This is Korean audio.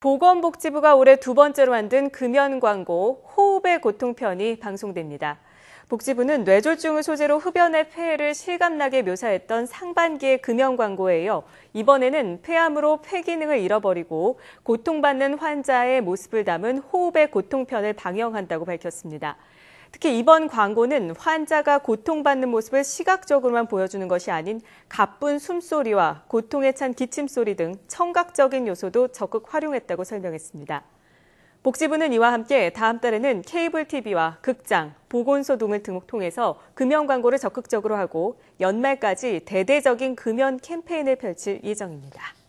보건복지부가 올해 두 번째로 만든 금연 광고 호흡의 고통편이 방송됩니다. 복지부는 뇌졸중을 소재로 흡연의 폐해를 실감나게 묘사했던 상반기의 금연 광고예요 이번에는 폐암으로 폐기능을 잃어버리고 고통받는 환자의 모습을 담은 호흡의 고통편을 방영한다고 밝혔습니다. 특히 이번 광고는 환자가 고통받는 모습을 시각적으로만 보여주는 것이 아닌 가쁜 숨소리와 고통에 찬 기침소리 등 청각적인 요소도 적극 활용했다고 설명했습니다. 복지부는 이와 함께 다음 달에는 케이블 TV와 극장, 보건소 등을 등록 통해서 금연 광고를 적극적으로 하고 연말까지 대대적인 금연 캠페인을 펼칠 예정입니다.